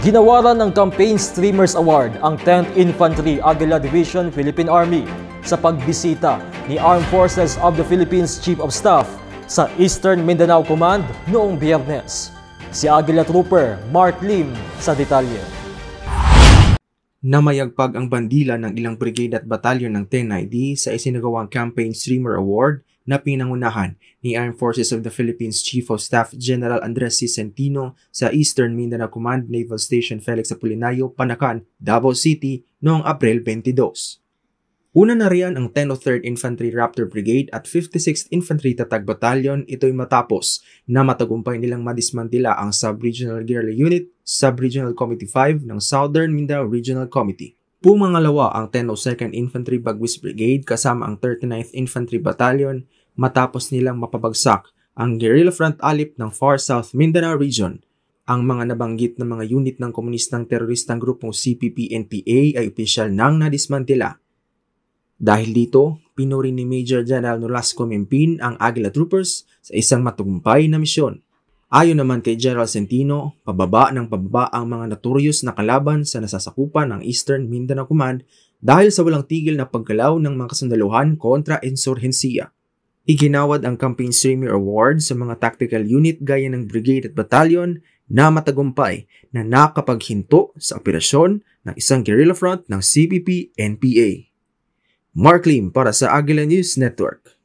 Ginawaran ng Campaign Streamers Award ang 10th Infantry Aguila Division Philippine Army sa pagbisita ni Armed Forces of the Philippines Chief of Staff sa Eastern Mindanao Command noong biyernes. Si Aguila Trooper Mark Lim sa detalye. Namayagpag ang bandila ng ilang brigade at batalyon ng 10ID sa isinagawang Campaign Streamer Award na pinangunahan ni Armed Forces of the Philippines Chief of Staff General Andres C. Centino sa Eastern Mindanao Command Naval Station Felix Apolinario, Panacan, Davao City noong April 22. Una na riyan ang 103rd Infantry Raptor Brigade at 56th Infantry Tatag Battalion ito'y matapos na matagumpay nilang madismantila ang Sub-Regional Guerrilla Unit, Sub-Regional Committee 5 ng Southern Mindanao Regional Committee. Pumangalawa ang 102nd Infantry Bagwis Brigade kasama ang 39th Infantry Battalion, matapos nilang mapabagsak ang guerrilla front alip ng Far South Mindanao Region. Ang mga nabanggit na mga unit ng komunistang teroristang grupong CPP-NPA ay opisyal nang nadismantila. Dahil dito, pinuri ni Major General Nolasco Mimpin ang Aguila Troopers sa isang matugumpay na misyon. Ayon naman kay General Centino, pababa ng pababa ang mga notorious na kalaban sa nasasakupan ng Eastern Mindanao Command dahil sa walang tigil na pagkalaw ng mga kasundaluhan kontra insurhensiya. Iginawad ang Campaign Streamer Award sa mga tactical unit gaya ng brigade at battalion na matagumpay na nakapaghinto sa operasyon ng isang guerrilla front ng CPP-NPA. Mark Lim para sa Agila News Network.